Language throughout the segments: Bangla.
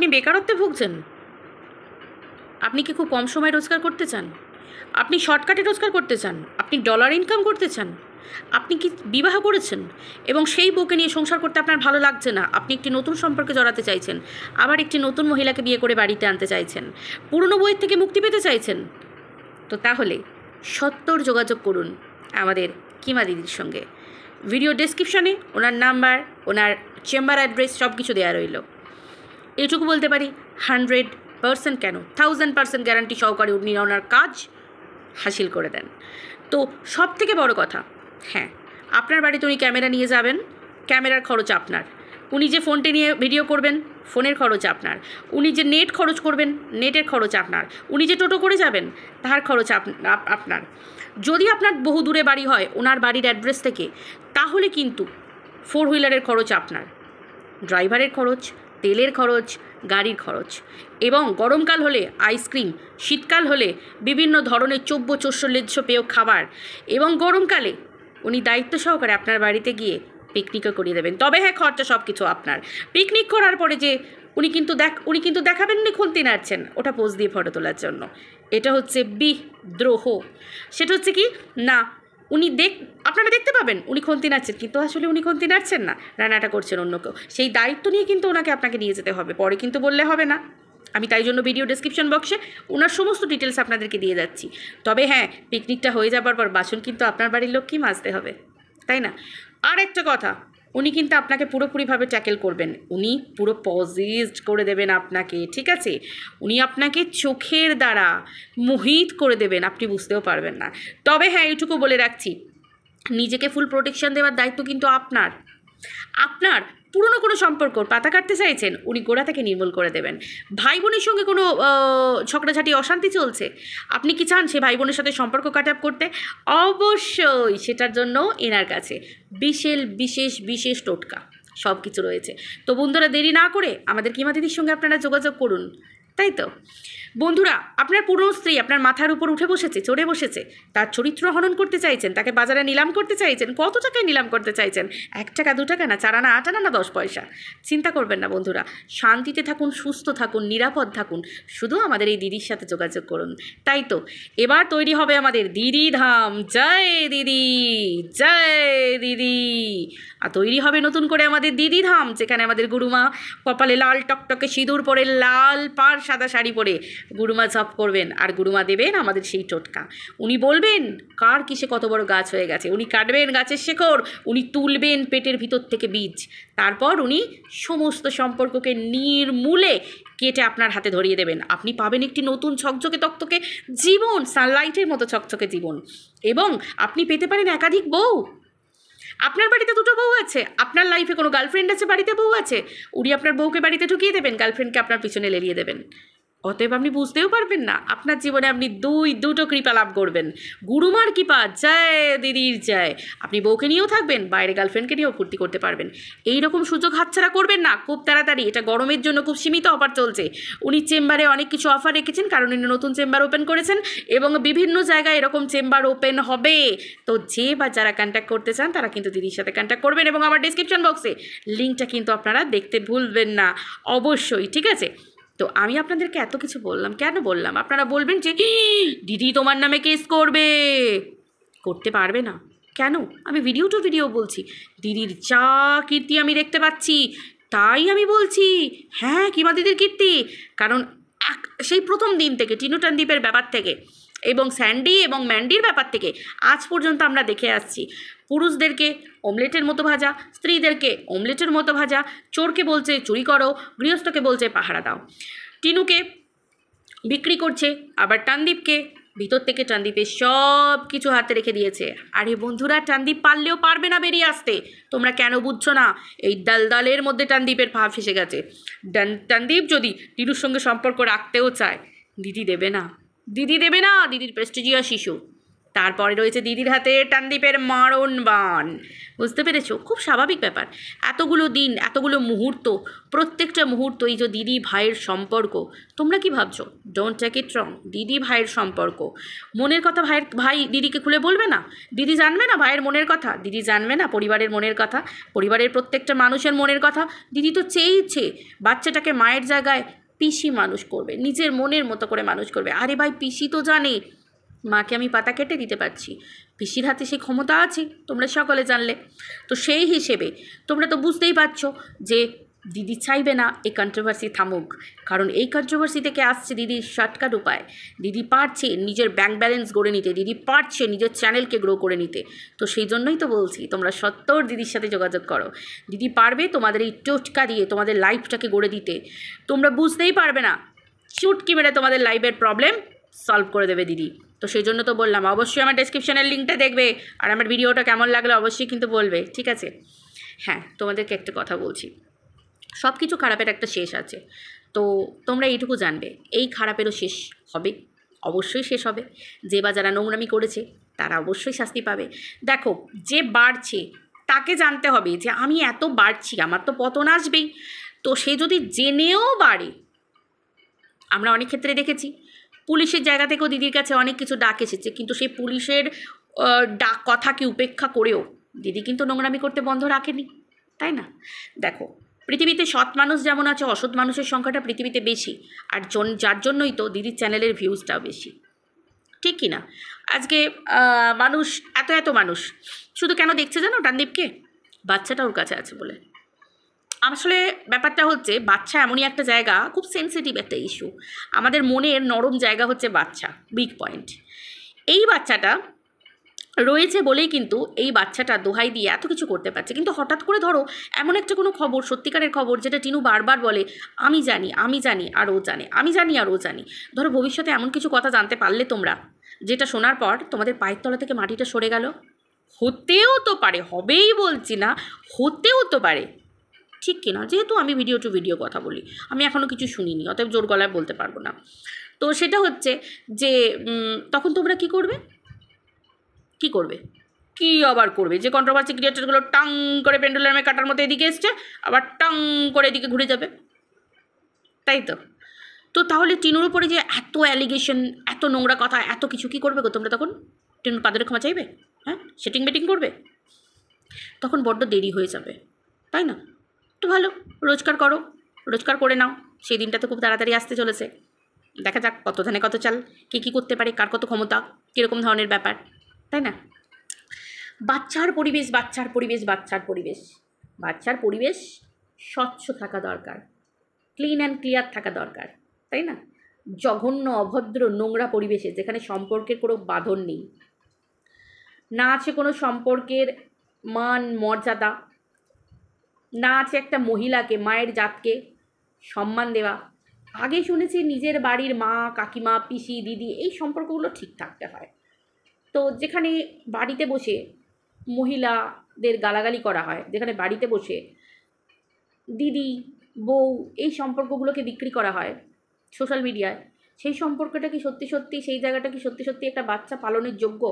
আপনি বেকারত্বে ভুগছেন আপনি কি খুব কম সময় রোজগার করতে চান আপনি শর্টকাটে রোজগার করতে চান আপনি ডলার ইনকাম করতে চান আপনি কি বিবাহ করেছেন এবং সেই বউকে নিয়ে সংসার করতে আপনার ভালো লাগছে না আপনি একটি নতুন সম্পর্কে জড়াতে চাইছেন আবার একটি নতুন মহিলাকে বিয়ে করে বাড়িতে আনতে চাইছেন পুরনো বইয়ের থেকে মুক্তি পেতে চাইছেন তো তাহলে সত্তর যোগাযোগ করুন আমাদের কিমা দিদির সঙ্গে ভিডিও ডেসক্রিপশানে ওনার নাম্বার ওনার চেম্বার অ্যাড্রেস সব কিছু দেওয়া রইল এটুকু বলতে পারি হান্ড্রেড পার্সেন্ট কেন থাউজেন্ড পার্সেন্ট গ্যারান্টি সহকারে উনি ওনার কাজ হাসিল করে দেন তো সব থেকে বড় কথা হ্যাঁ আপনার বাড়িতে উনি ক্যামেরা নিয়ে যাবেন ক্যামেরার খরচ আপনার উনি যে ফোনটি নিয়ে ভিডিও করবেন ফোনের খরচ আপনার উনি যে নেট খরচ করবেন নেটের খরচ আপনার উনি যে টোটো করে যাবেন তার খরচ আপনার যদি আপনার বহু দূরে বাড়ি হয় ওনার বাড়ির অ্যাড্রেস থেকে তাহলে কিন্তু ফোর হুইলারের খরচ আপনার ড্রাইভারের খরচ তেলের খরচ গাড়ির খরচ এবং গরমকাল হলে আইসক্রিম শীতকাল হলে বিভিন্ন ধরনের চব্য চস্যলেজ্য পেয় খাবার এবং গরমকালে উনি দায়িত্ব সহকারে আপনার বাড়িতে গিয়ে পিকনিকও করিয়ে দেবেন তবে হ্যাঁ খরচা সব কিছু আপনার পিকনিক করার পরে যে উনি কিন্তু দেখ উনি কিন্তু দেখাবেন না খুলতে নাড়ছেন ওটা পোজ দিয়ে ফটো তোলার জন্য এটা হচ্ছে বিদ্রোহ সেটা হচ্ছে কি না উনি দেখ আপনারা দেখতে পাবেন উনি খন্তি নাড়ছেন কিন্তু আসলে উনি খন্তি নাড়ছেন না রান্নাটা করছেন অন্য কেউ সেই দায়িত্ব নিয়ে কিন্তু ওনাকে আপনাকে নিয়ে যেতে হবে পরে কিন্তু বললে হবে না আমি তাই জন্য ভিডিও ডিসক্রিপশন বক্সে ওনার সমস্ত ডিটেলস আপনাদেরকে দিয়ে যাচ্ছি তবে হ্যাঁ পিকনিকটা হয়ে যাবার পর বাসন কিন্তু আপনার বাড়ির লোককেই মাজতে হবে তাই না আর একটা কথা উনি কিন্তু আপনাকে পুরোপুরিভাবে ট্যাকেল করবেন উনি পুরো পজিজড করে দেবেন আপনাকে ঠিক আছে উনি আপনাকে চোখের দ্বারা মোহিত করে দেবেন আপনি বুঝতেও পারবেন না তবে হ্যাঁ এইটুকু বলে রাখছি নিজেকে ফুল প্রোটেকশন দেওয়ার দায়িত্ব কিন্তু আপনার আপনার পুরনো কোনো সম্পর্ক পাতা কাটতে চাইছেন উনি গোড়া থেকে নির্মূল করে দেবেন ভাই বোনের সঙ্গে কোনো ঝগড়াঝাটি অশান্তি চলছে আপনি কি চান সে ভাই বোনের সাথে সম্পর্ক কাট আপ করতে অবশ্যই সেটার জন্য এনার কাছে বিশেষ বিশেষ বিশেষ টোটকা সব কিছু রয়েছে তো বন্ধুরা দেরি না করে আমাদের কিমা দিদির সঙ্গে আপনারা যোগাযোগ করুন তাই তো বন্ধুরা আপনার পুরো স্ত্রী আপনার মাথার উপর উঠে বসেছে চড়ে বসেছে তার চরিত্র হনন করতে চাইছেন তাকে বাজারে নিলাম করতে চাইছেন কত টাকায় নিলাম করতে চাইছেন এক টাকা দু টাকা না চার আনা আট আনা না দশ পয়সা চিন্তা করবেন না বন্ধুরা শান্তিতে থাকুন সুস্থ থাকুন নিরাপদ থাকুন শুধু আমাদের এই দিদির সাথে যোগাযোগ করুন তাই তো এবার তৈরি হবে আমাদের দিদি ধাম জয় দিদি জয় দিদি আর তৈরি হবে নতুন করে আমাদের দিদি ধাম যেখানে আমাদের গুরুমা কপালে লাল টকটকে সিঁদুর পরে লাল পার সাদা শাড়ি পরে গুরুমা জপ করবেন আর গুরুমা দেবেন আমাদের সেই টোটকা উনি বলবেন কার কিসে কত বড় গাছ হয়ে গেছে উনি কাটবেন গাছের শেকড় উনি তুলবেন পেটের ভিতর থেকে বীজ তারপর উনি সমস্ত সম্পর্ককে নির্মূলে কেটে আপনার হাতে ধরিয়ে দেবেন আপনি পাবেন একটি নতুন ছকঝকে তক্তকে জীবন সানলাইটের মতো ছকচকে জীবন এবং আপনি পেতে পারেন একাধিক বউ আপনার বাড়িতে দুটো বউ আছে আপনার লাইফে কোনো গার্লফ্রেন্ড আছে বাড়িতে বউ আছে উনি আপনার বউকে বাড়িতে ঢুকিয়ে দেবেন গার্লফ্রেন্ডকে আপনার পিছনে লেলিয়ে দেবেন অতএব আপনি বুঝতেও পারবেন না আপনার জীবনে আপনি দুই দুটো কৃপা লাভ করবেন গুরুমার কৃপা জয় দিদির জয় আপনি বউকে নিয়েও থাকবেন বাইরে গার্লফ্রেন্ডকে নিয়েও ফুর্তি করতে পারবেন এই রকম সুযোগ হাতছাড়া করবেন না খুব তাড়াতাড়ি এটা গরমের জন্য খুব সীমিত অফার চলছে উনি চেম্বারে অনেক কিছু অফার রেখেছেন কারণ উনি নতুন চেম্বার ওপেন করেছেন এবং বিভিন্ন জায়গায় এরকম চেম্বার ওপেন হবে তো যে বা যারা কন্ট্যাক্ট করতে চান তারা কিন্তু দিদির সাথে কন্ট্যাক্ট করবেন এবং আমার ডিসক্রিপশন বক্সে লিঙ্কটা কিন্তু আপনারা দেখতে ভুলবেন না অবশ্যই ঠিক আছে তো আমি আপনাদেরকে এত কিছু বললাম কেন বললাম আপনারা বলবেন যে হ্যাঁ, দিদি তোমার নামে কেস করবে করতে পারবে না কেন আমি ভিডিও টু ভিডিও বলছি দিদির যা কীর্তি আমি দেখতে পাচ্ছি তাই আমি বলছি হ্যাঁ কিমা দিদির কীর্তি কারণ এক সেই প্রথম দিন থেকে টানদীপের ব্যাপার থেকে এবং স্যান্ডি এবং ম্যান্ডির ব্যাপার থেকে আজ পর্যন্ত আমরা দেখে আসছি পুরুষদেরকে অমলেটের মতো ভাজা স্ত্রীদেরকে অমলেটের মতো ভাজা চোরকে বলছে চুরি করো গৃহস্থকে বলছে পাহারা দাও টিনুকে বিক্রি করছে আবার টানদীপকে ভিতর থেকে টানদীপের সব কিছু হাতে রেখে দিয়েছে আরে বন্ধুরা টানদীপ পারলেও পারবে না বেরিয়ে আসতে তোমরা কেন বুঝছো না এই দালদালের মধ্যে টানদীপের ভাব ফেসে গেছে টানদীপ যদি টিনুর সঙ্গে সম্পর্ক রাখতেও চায় দিদি দেবে না দিদি দেবে না দিদির প্রেস্টিজিয়া শিশু তারপরে রয়েছে দিদির হাতে টানদীপের মারণ বান বুঝতে পেরেছ খুব স্বাভাবিক ব্যাপার এতগুলো দিন এতগুলো মুহূর্ত প্রত্যেকটা মুহূর্ত এই যে দিদি ভাইয়ের সম্পর্ক তোমরা কি ভাবছো ডোন্ট টেক ইট রং দিদি ভাইয়ের সম্পর্ক মনের কথা ভাইয়ের ভাই দিদিকে খুলে বলবে না দিদি জানবে না ভাইয়ের মনের কথা দিদি জানবে না পরিবারের মনের কথা পরিবারের প্রত্যেকটা মানুষের মনের কথা দিদি তো চেয়েইছে বাচ্চাটাকে মায়ের জায়গায় পিসি মানুষ করবে নিজের মনের মতো করে মানুষ করবে আরে ভাই পিসি তো জানে মাকে আমি পাতা কেটে দিতে পারছি পিসির হাতে সেই ক্ষমতা আছে তোমরা সকলে জানলে তো সেই হিসেবে তোমরা তো বুঝতেই পারছো যে দিদি চাইবে না এই কন্ট্রোভার্সি থামুক কারণ এই কন্ট্রোভার্সি থেকে আসছে দিদির শর্টকাট উপায় দিদি পারছে নিজের ব্যাংক ব্যালেন্স গড়ে নিতে দিদি পারছে নিজের চ্যানেলকে গ্রো করে নিতে তো সেই জন্যই তো বলছি তোমরা সত্তর দিদির সাথে যোগাযোগ করো দিদি পারবে তোমাদের এই টোটকা দিয়ে তোমাদের লাইফটাকে গড়ে দিতে তোমরা বুঝতেই পারবে না চুটকি মেরে তোমাদের লাইফের প্রবলেম সলভ করে দেবে দিদি তো সেই জন্য তো বললাম অবশ্যই আমার ডেসক্রিপশানের লিঙ্কটা দেখবে আর আমার ভিডিওটা কেমন লাগলে অবশ্যই কিন্তু বলবে ঠিক আছে হ্যাঁ তোমাদেরকে একটা কথা বলছি সব কিছু খারাপের একটা শেষ আছে তো তোমরা এইটুকু জানবে এই খারাপেরও শেষ হবে অবশ্যই শেষ হবে যে বা যারা নোংরামি করেছে তারা অবশ্যই শাস্তি পাবে দেখো যে বাড়ছে তাকে জানতে হবে যে আমি এত বাড়ছি আমার তো পতন আসবেই তো সে যদি জেনেও বাড়ে আমরা অনেক ক্ষেত্রে দেখেছি পুলিশের জায়গা থেকেও দিদির কাছে অনেক কিছু ডাক এসেছে কিন্তু সেই পুলিশের ডাক কথাকে উপেক্ষা করেও দিদি কিন্তু নোংরামি করতে বন্ধ রাখেনি তাই না দেখো পৃথিবীতে সৎ মানুষ যেমন আছে অসৎ মানুষের সংখ্যাটা পৃথিবীতে বেশি আর যার জন্যই তো দিদির চ্যানেলের ভিউজটাও বেশি ঠিক কি না আজকে মানুষ এত এত মানুষ শুধু কেন দেখছে জানো ডানদীপকে বাচ্চাটা ওর কাছে আছে বলে আসলে ব্যাপারটা হচ্ছে বাচ্চা এমনই একটা জায়গা খুব সেন্সিটিভ একটা ইস্যু আমাদের মনের নরম জায়গা হচ্ছে বাচ্চা বিগ পয়েন্ট এই বাচ্চাটা রয়েছে বলেই কিন্তু এই বাচ্চাটা দোহাই দিয়ে এত কিছু করতে পারছে কিন্তু হঠাৎ করে ধরো এমন একটা কোনো খবর সত্যিকারের খবর যেটা টিনু বারবার বলে আমি জানি আমি জানি আর ও জানে আমি জানি আর ও জানি ধরো ভবিষ্যতে এমন কিছু কথা জানতে পারলে তোমরা যেটা শোনার পর তোমাদের পায়ের তলা থেকে মাটিটা সরে গেল হতেও তো পারে হবেই বলছি না হতেও তো পারে ঠিক কিনা যেহেতু আমি ভিডিও টু ভিডিও কথা বলি আমি এখনও কিছু শুনিনি অতএব জোর গলায় বলতে পারবো না তো সেটা হচ্ছে যে তখন তোমরা কি করবে কি করবে কি আবার করবে যে কন্ট্রোভার্সি ক্রিয়েটারগুলো টাং করে পেন্ডুলামে কাটার মতো এদিকে এসছে আবার টাং করে এদিকে ঘুরে যাবে তাই তো তো তাহলে টিনুর উপরে যে এত অ্যালিগেশন এত নোংরা কথা এত কিছু কি করবে গো তোমরা তখন টিনুর পাদরে ক্ষমা চাইবে হ্যাঁ সেটিং বেটিং করবে তখন বড্ড দেরি হয়ে যাবে তাই না তো ভালো রোজগার করো রোজগার করে নাও সেই দিনটা তো খুব তাড়াতাড়ি আসতে চলেছে দেখা যাক কত ধানে কত চাল কে কী করতে পারে কার কত ক্ষমতা কীরকম ধরনের ব্যাপার তাই না বাচ্চার পরিবেশ বাচ্চার পরিবেশ বাচ্চার পরিবেশ বাচ্চার পরিবেশ স্বচ্ছ থাকা দরকার ক্লিন অ্যান্ড ক্লিয়ার থাকা দরকার তাই না জঘন্য অভদ্র নোংরা পরিবেশে যেখানে সম্পর্কের কোনো বাঁধন নেই না আছে কোনো সম্পর্কের মান মর্যাদা না আছে একটা মহিলাকে মায়ের জাতকে সম্মান দেওয়া আগে শুনেছি নিজের বাড়ির মা কাকিমা পিসি দিদি এই সম্পর্কগুলো ঠিক থাকতে হয় তো যেখানে বাড়িতে বসে মহিলাদের গালাগালি করা হয় যেখানে বাড়িতে বসে দিদি বউ এই সম্পর্কগুলোকে বিক্রি করা হয় সোশ্যাল মিডিয়ায় সেই সম্পর্কটা কি সত্যি সত্যি সেই জায়গাটা কি সত্যি সত্যি একটা বাচ্চা পালনের যোগ্য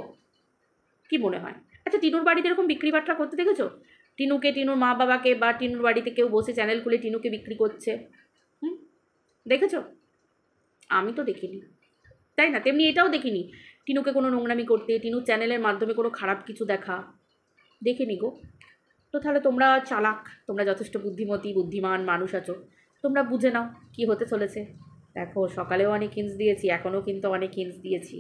কি মনে হয় আচ্ছা টিনুর বাড়িতে এরকম বিক্রি বাট্টা করতে দেখেছো টিনুকে টিনুর মা বাবাকে বা টিনুর বাড়িতে কেউ বসে চ্যানেল খুলে টিনুকে বিক্রি করছে হুম দেখেছো আমি তো দেখিনি তাই না তেমনি এটাও দেখিনি টিনুকে কোনো নোংরামি করতে টিনুর চ্যানেলের মাধ্যমে কোনো খারাপ কিছু দেখা দেখিনি গো তো তাহলে তোমরা চালাক তোমরা যথেষ্ট বুদ্ধিমতী বুদ্ধিমান মানুষ আছো তোমরা বুঝে নাও কি হতে চলেছে দেখো সকালেও অনেক হিন্স দিয়েছি এখনও কিন্তু অনেক হিন্স দিয়েছি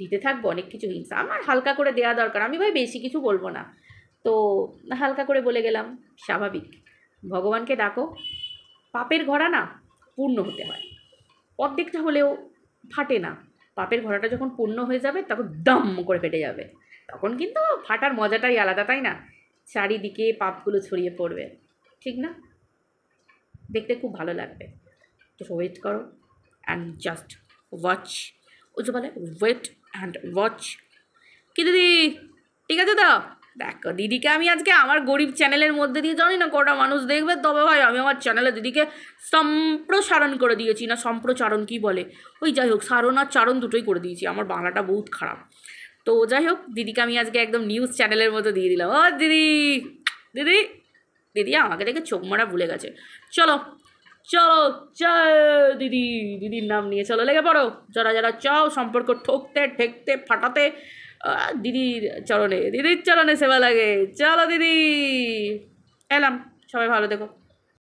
দিতে থাকবো অনেক কিছু হিংসা আমার হালকা করে দেওয়া দরকার আমি ভাই বেশি কিছু বলবো না তো হালকা করে বলে গেলাম স্বাভাবিক ভগবানকে ডাকো পাপের ঘোড়া না পূর্ণ হতে হয় অর্ধেকটা হলেও ফাটে না পাপের ঘোড়াটা যখন পূর্ণ হয়ে যাবে তখন দম করে ফেটে যাবে তখন কিন্তু ফাটার মজাটাই আলাদা তাই না চারিদিকে পাপগুলো ছড়িয়ে পড়বে ঠিক না দেখতে খুব ভালো লাগবে তো ওয়েট করো অ্যান্ড জাস্ট ওয়াচ ও যে বলে ওয়েট অ্যান্ড ওয়াচ কি দিদি ঠিক আছে দা দেখো দিদিকে আমি আজকে আমার গরিব চ্যানেলের মধ্যে দিয়ে জানি না কটা মানুষ দেখবে তবে ভাই আমি আমার চ্যানেলে দিদিকে সম্প্রসারণ করে দিয়েছি না সম্প্রচারণ কি বলে ওই যাই হোক সারণ আর চারণ দুটোই করে দিয়েছি আমার বাংলাটা বহুত খারাপ তো যাই হোক দিদিকে আমি আজকে একদম নিউজ চ্যানেলের মতো দিয়ে দিলাম ও দিদি দিদি দিদি আমাকে দেখে চোখ মারা ভুলে গেছে চলো চলো দিদি দিদির নাম নিয়ে চলো লেগে পড়ো যারা যারা চাও সম্পর্ক ঠকতে ঠেকতে ফাটাতে দিদির চরণে দিদির চরণে সেবা লাগে চলো দিদি এলাম সবাই ভালো দেখো